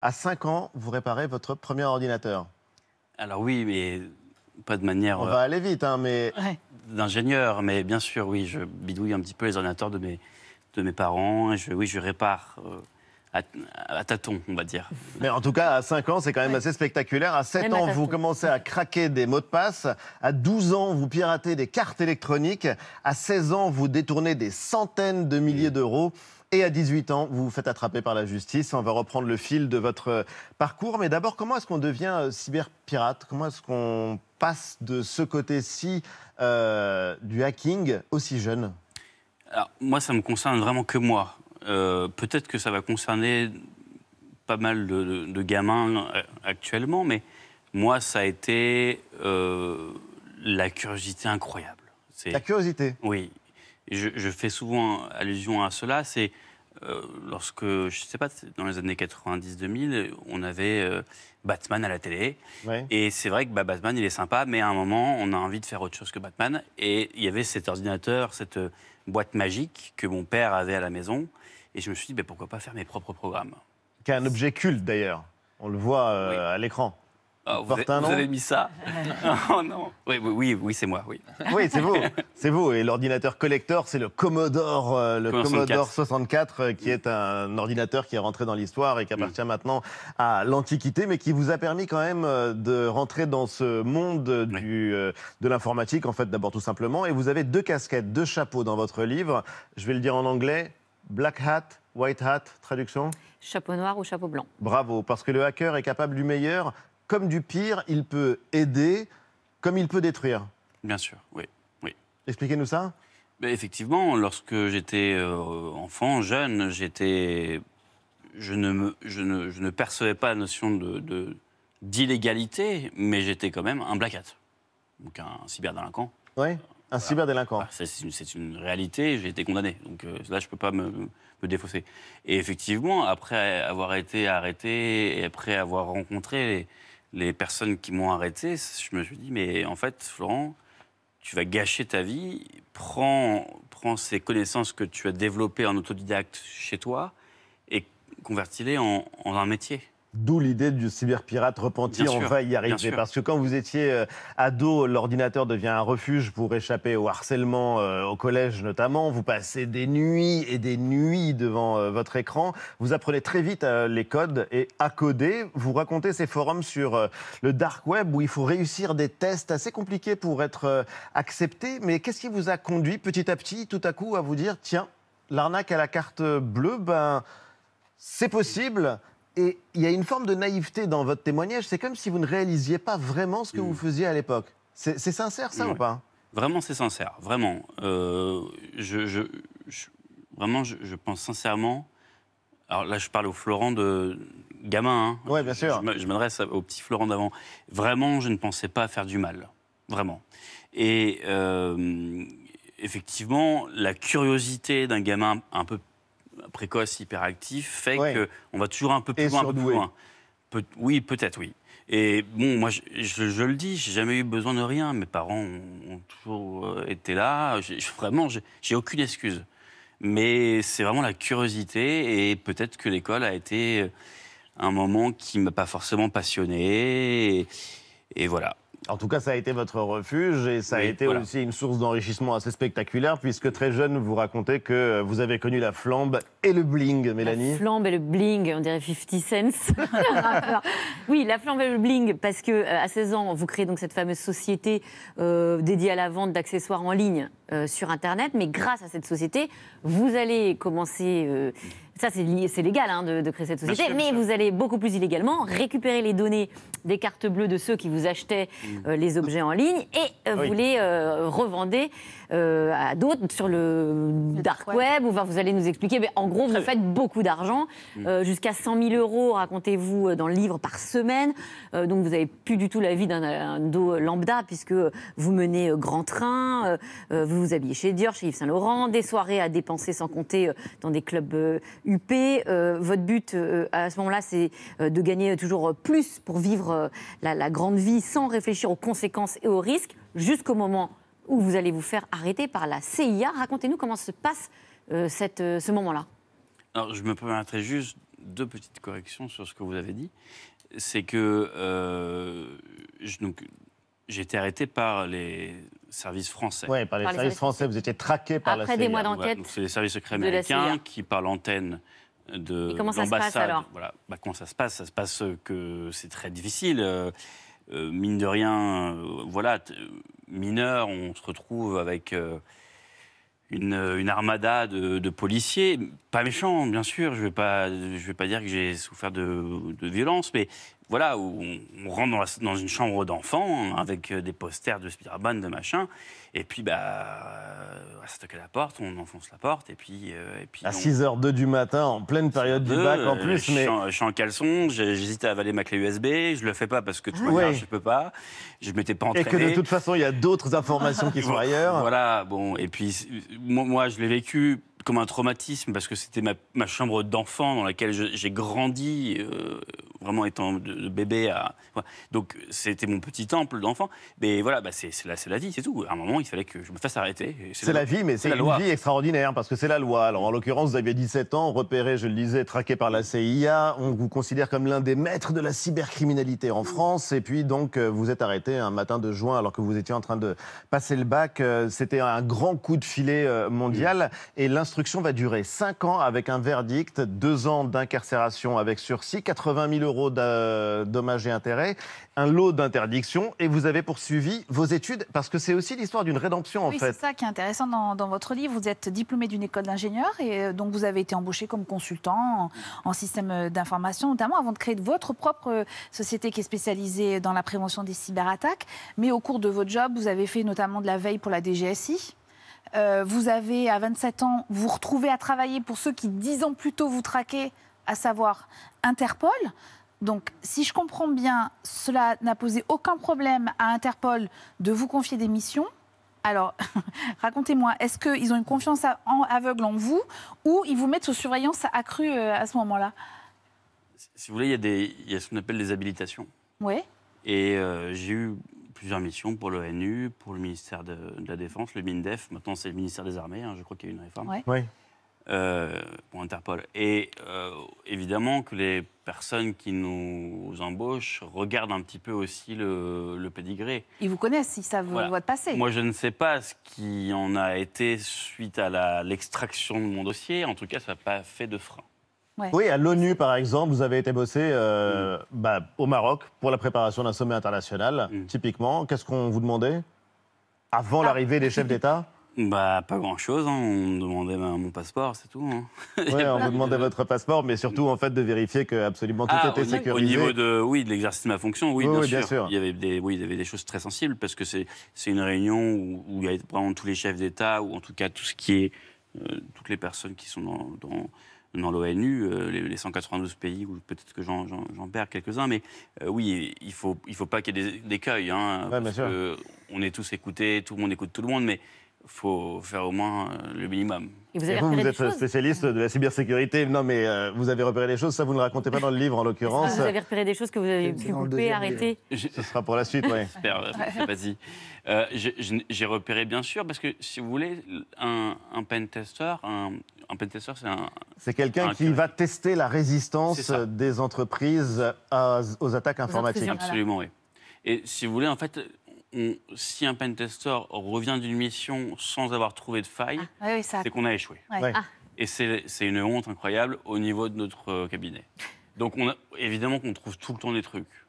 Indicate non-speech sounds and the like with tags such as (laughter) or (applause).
À 5 ans, vous réparez votre premier ordinateur. Alors oui, mais pas de manière. On euh, va aller vite, hein, mais. D'ingénieur, mais bien sûr, oui, je bidouille un petit peu les ordinateurs de mes, de mes parents. je, oui, je répare. Euh, à, tâtons, on va dire. (laughs) Mais en tout cas, à 5 ans, c'est quand même assez spectaculaire. À 7 ans, vous commencez à craquer des mots de passe. À 12 ans, vous piratez des cartes électroniques. À 16 ans, vous détournez des centaines de milliers d'euros. Et à 18 ans, vous vous faites attraper par la justice. On va reprendre le fil de votre parcours. Mais d'abord, comment est-ce qu'on devient euh, cyberpirate Comment est-ce qu'on passe de ce côté-ci euh, du hacking aussi jeune moi, ça me concerne vraiment que moi. Euh, peut-être que ça va concerner pas mal de, gamins actuellement, mais moi, ça a été la curiosité incroyable. La curiosité Oui, je, fais souvent allusion à cela, c'est euh, lorsque, je ne sais pas, dans les années 90-2000, on avait euh, Batman à la télé. Et c'est vrai que bah, Batman, il est sympa, mais à un moment, on a envie de faire autre chose que Batman. Et il y avait cet ordinateur, cette euh, boîte magique que mon père avait à la maison. Et je me suis dit, bah, pourquoi pas faire mes propres programmes Qui est un objet culte d'ailleurs. On le voit à l'écran. Ah, vous, avez mis ça (laughs) (laughs) oh, non. Oui, oui, oui, c'est moi, oui. Oui, c'est vous, (laughs) c'est vous. Et l'ordinateur collector, c'est le Commodore, euh, le 64. Commodore 64, euh, qui est un ordinateur qui est rentré dans l'histoire et qui mm. appartient maintenant à l'Antiquité, mais qui vous a permis quand même euh, de rentrer dans ce monde de l'informatique, en fait, d'abord tout simplement. Et vous avez deux casquettes, deux chapeaux dans votre livre. Je vais le dire en anglais, Black Hat, White Hat, traduction Chapeau noir ou chapeau blanc. Bravo, parce que le hacker est capable du meilleur, comme du pire, il peut aider comme il peut détruire. Bien sûr, oui. oui. Expliquez-nous ça. Ben, effectivement, lorsque j'étais euh, enfant, jeune, j'étais, je ne, me, je, ne, percevais pas la notion de, d'illégalité, mais j'étais quand même un black hat, donc un cyberdélinquant. Oui, un cyberdélinquant. c'est, une réalité, j'ai été condamné, donc euh, là je ne peux pas me, me, défausser. Et effectivement, après avoir été arrêté et après avoir rencontré les, les personnes qui m'ont arrêté, je me suis dit, mais en fait, Florent, tu vas gâcher ta vie, prends, ces connaissances que tu as développées en autodidacte chez toi et convertis-les en un métier. D'où l'idée du cyberpirate repenti, on va y arriver. Parce que quand vous étiez euh, ado, l'ordinateur devient un refuge pour échapper au harcèlement euh, au collège notamment. Vous passez des nuits et des nuits devant euh, votre écran. Vous apprenez très vite les codes et à coder. Vous racontez ces forums sur le dark web où il faut réussir des tests assez compliqués pour être accepté. Mais qu'est-ce qui vous a conduit petit à petit, tout à coup, à vous dire, tiens, l'arnaque à la carte bleue, ben... C'est possible, et il y a une forme de naïveté dans votre témoignage. C'est comme si vous ne réalisiez pas vraiment ce que vous mm. faisiez à l'époque. C'est sincère, ça, ou pas Vraiment, c'est sincère. Vraiment. Euh, je, vraiment, je, pense sincèrement. Alors là, je parle au Florent de gamin. Hein. Oui, bien sûr. Je, m'adresse au petit Florent d'avant. Vraiment, je ne pensais pas faire du mal. Vraiment. Et euh, effectivement, la curiosité d'un gamin un peu précoce, hyperactif, fait qu'on va toujours un peu plus loin, oui, peut-être, oui. Et bon, moi, je, le dis, j'ai jamais eu besoin de rien. Mes parents ont, toujours euh, été là. (laughs) Vraiment, j'ai aucune excuse. Mais c'est vraiment la curiosité et peut-être que l'école a été euh, un moment qui m'a pas forcément passionné. et voilà. En tout cas, ça a été votre refuge et ça a été aussi une source d'enrichissement assez spectaculaire puisque très jeune, vous racontez que euh, vous avez connu la flambe et le bling, Mélanie. La flambe et le bling, on dirait 50 cents. (laughs) oui, la flambe et le bling parce que euh, à 16 ans, vous créez donc cette fameuse société euh, dédiée à la vente d'accessoires en ligne sur Internet. Mais grâce à cette société, vous allez commencer ça c'est légal hein, de, créer cette société, mais vous allez beaucoup plus illégalement récupérer les données des cartes bleues de ceux qui vous achetaient mm. euh, les objets en ligne et euh, vous les euh, revendez à d'autres sur le, dark web. Ou, vous allez nous expliquer, mais en gros, vous faites beaucoup d'argent, mm. jusqu'à 100 000 euros, racontez-vous, dans le livre par semaine. donc vous n'avez plus du tout la vie d'un dos lambda puisque vous menez grand train, vous vous habillez chez Dior, chez Yves Saint Laurent, des soirées à dépenser sans compter dans des clubs UP. Euh, votre but euh, à ce moment-là, c'est euh, de gagner toujours plus pour vivre la, grande vie sans réfléchir aux conséquences et aux risques jusqu'au moment où vous allez vous faire arrêter par la CIA. Racontez-nous comment se passe cette, ce moment-là. Alors, je me permettrai juste deux petites corrections sur ce que vous avez dit. C'est que euh, j'ai été arrêté par les services français. Oui, par les services français, vous étiez traqué par Après la CIA. des e mois d'enquête. c'est les services secrets e américains qui, par l'antenne de l'ambassade. Voilà. Bah, comment ça se passe Ça se passe que c'est très difficile. Euh, euh, mine de rien, euh, voilà, mineur, on se retrouve avec une, armada de, policiers. Pas méchants, bien sûr. Je ne vais, pas, je vais pas dire que j'ai souffert de, de, violence, mais voilà, où on, rentre dans, une chambre d'enfant avec euh, des posters de Spider-Man, de machin, et puis bah, euh, ça toque à la porte, on enfonce la porte, et puis. Euh, et puis à 6h02 du matin, en pleine période du bac en plus. Je, mais... suis en, je suis en caleçon, j'hésite à avaler ma clé USB, je le fais pas parce que de toute je peux pas, je m'étais pas entraîné. Et que de toute façon, il y a d'autres informations qui (laughs) sont ailleurs. Voilà, bon, et puis moi, moi je l'ai vécu comme un traumatisme parce que c'était ma, chambre d'enfant dans laquelle j'ai grandi vraiment étant de, bébé à. Donc c'était mon petit temple d'enfant. Mais voilà, bah, c'est la, vie, c'est tout. À un moment, il fallait que je me fasse arrêter. C'est la, vie, mais c'est une loi. vie extraordinaire parce que c'est la loi. Alors en l'occurrence, vous aviez 17 ans, repéré, je le disais, traqué par la CIA. On vous considère comme l'un des maîtres de la cybercriminalité en France. Et puis donc, euh, vous êtes arrêté un matin de juin alors que vous étiez en train de passer le bac. Euh, c'était un grand coup de filet euh, mondial. Mm. Et l'instruction va durer 5 ans avec un verdict, 2 ans d'incarcération avec sursis, 80 000 euros euros de et intérêts, un lot d'interdiction et vous avez poursuivi vos études parce que c'est aussi l'histoire d'une rédemption en fait. C'est ça qui est intéressant dans, votre livre. Vous êtes diplômé d'une école d'ingénieur et euh, donc vous avez été embauché comme consultant en, système euh, d'information notamment avant de créer votre propre euh, société qui est spécialisée dans la prévention des cyberattaques. Mais au cours de votre job, vous avez fait notamment de la veille pour la DGSI. vous avez, à 27 ans, vous retrouvez à travailler pour ceux qui, dix ans plus tôt, vous traquaient, à savoir Interpol. Donc, si je comprends bien, cela n'a posé aucun problème à Interpol de vous confier des missions. Alors, (laughs) racontez-moi, est-ce qu'ils ont une confiance aveugle en vous ou ils vous mettent sous surveillance accrue euh, à ce moment-là Si vous voulez, il y, a ce qu'on appelle des habilitations. Oui. Et euh, j'ai eu plusieurs missions pour l'ONU, pour le ministère de, la Défense, le MINDEF, maintenant c'est le ministère des Armées, hein, je crois qu'il y a eu une réforme. Oui. Euh, pour Interpol. Et euh, évidemment que les personnes qui nous embauchent regardent un petit peu aussi le, le pédigré. Ils vous connaissent, ils savent votre passé. Moi, je ne sais pas ce qui en a été suite à l'extraction de mon dossier. En tout cas, ça n'a pas fait de frein. Oui, à l'ONU, par exemple, vous avez été bossé euh, mm. bah, au Maroc pour la préparation d'un sommet international. Mm. Typiquement, qu'est-ce qu'on vous demandait avant ah. l'arrivée des chefs d'État bah, pas grand-chose. Hein. On me demandait bah, mon passeport, c'est tout. Hein. (laughs) on vous demandait votre passeport, mais surtout, en fait, de vérifier que absolument tout ah, était sécurisé. Au niveau de, oui, de l'exercice de ma fonction, oui, bien, sûr. Il y avait des, oui, il y avait des choses très sensibles parce que c'est une réunion où, il y a vraiment tous les chefs d'État ou en tout cas tout ce qui est euh, toutes les personnes qui sont dans, dans l'ONU, euh, les, 192 pays, ou peut-être que j'en perds quelques-uns, mais euh, oui, il ne faut, il faut pas qu'il y ait des, des cueils, hein, on est tous écoutés, tout le monde écoute tout le monde, mais faut faire au moins euh, le minimum. vous, vous, êtes euh, spécialiste de la cybersécurité. Non, mais euh, vous avez repéré des choses. Ça, vous ne le racontez pas dans le livre, en l'occurrence. Vous avez repéré des choses que vous avez pu couper, arrêter. Ce sera pour la suite, oui. (laughs) J'espère, vas-y. J'ai repéré, bien sûr, parce que si vous voulez, un, un pentester, un, pentester, c'est un. C'est quelqu'un qui va tester la résistance des entreprises aux attaques informatiques. Absolument, oui. Et si vous voulez, en fait, si un pentester revient d'une mission sans avoir trouvé de faille, ah, c'est qu'on a échoué. Et c'est une honte incroyable au niveau de notre euh, cabinet. Donc, évidemment qu'on trouve tout le temps des trucs.